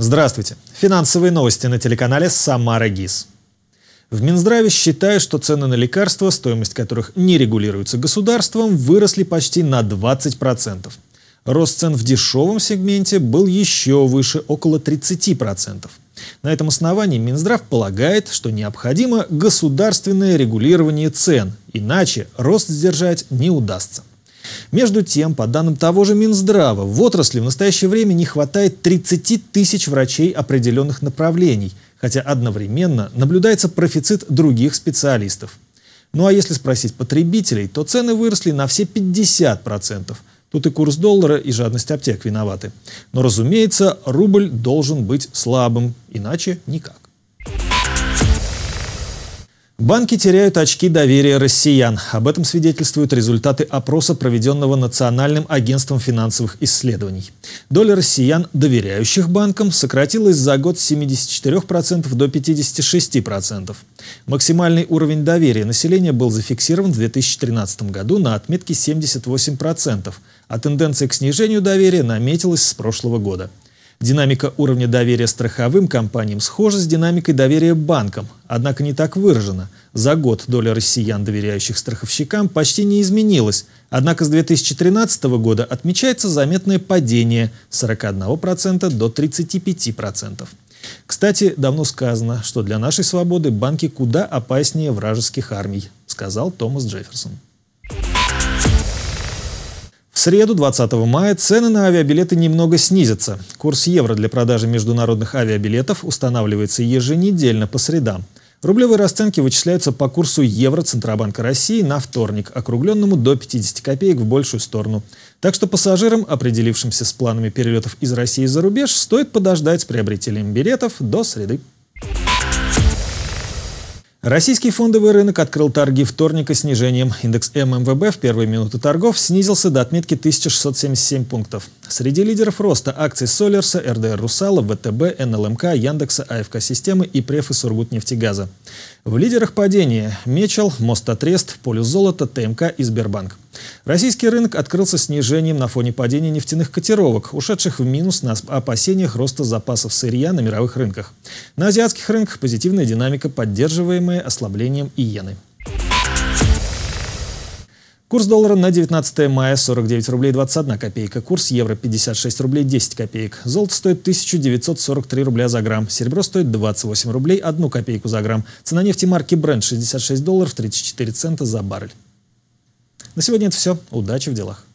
Здравствуйте. Финансовые новости на телеканале «Самара ГИС». В Минздраве считают, что цены на лекарства, стоимость которых не регулируется государством, выросли почти на 20%. Рост цен в дешевом сегменте был еще выше, около 30%. На этом основании Минздрав полагает, что необходимо государственное регулирование цен, иначе рост сдержать не удастся. Между тем, по данным того же Минздрава, в отрасли в настоящее время не хватает 30 тысяч врачей определенных направлений, хотя одновременно наблюдается профицит других специалистов. Ну а если спросить потребителей, то цены выросли на все 50%. Тут и курс доллара, и жадность аптек виноваты. Но, разумеется, рубль должен быть слабым, иначе никак. Банки теряют очки доверия россиян. Об этом свидетельствуют результаты опроса, проведенного Национальным агентством финансовых исследований. Доля россиян, доверяющих банкам, сократилась за год с 74% до 56%. Максимальный уровень доверия населения был зафиксирован в 2013 году на отметке 78%, а тенденция к снижению доверия наметилась с прошлого года – Динамика уровня доверия страховым компаниям схожа с динамикой доверия банкам, однако не так выражена. За год доля россиян, доверяющих страховщикам, почти не изменилась, однако с 2013 года отмечается заметное падение с 41% до 35%. Кстати, давно сказано, что для нашей свободы банки куда опаснее вражеских армий, сказал Томас Джефферсон. В среду, 20 мая, цены на авиабилеты немного снизятся. Курс евро для продажи международных авиабилетов устанавливается еженедельно по средам. Рублевые расценки вычисляются по курсу евро Центробанка России на вторник, округленному до 50 копеек в большую сторону. Так что пассажирам, определившимся с планами перелетов из России за рубеж, стоит подождать с приобретением билетов до среды. Российский фондовый рынок открыл торги вторника снижением. Индекс ММВБ в первые минуты торгов снизился до отметки 1677 пунктов. Среди лидеров роста акций Солерса, РДР Русала, ВТБ, НЛМК, Яндекса, АФК Системы и Преф и Сургутнефтегаза. В лидерах падения Мечел, Мостотрест, Полюс Золото, ТМК и Сбербанк. Российский рынок открылся снижением на фоне падения нефтяных котировок, ушедших в минус на опасениях роста запасов сырья на мировых рынках. На азиатских рынках позитивная динамика, поддерживаемая ослаблением иены. Курс доллара на 19 мая 49 рублей 21 копейка. Курс евро 56 рублей 10 копеек. Золото стоит 1943 рубля за грамм. Серебро стоит 28 рублей 1 копейку за грамм. Цена нефти марки Brent 66 долларов 34 цента за баррель. На сегодня это все. Удачи в делах.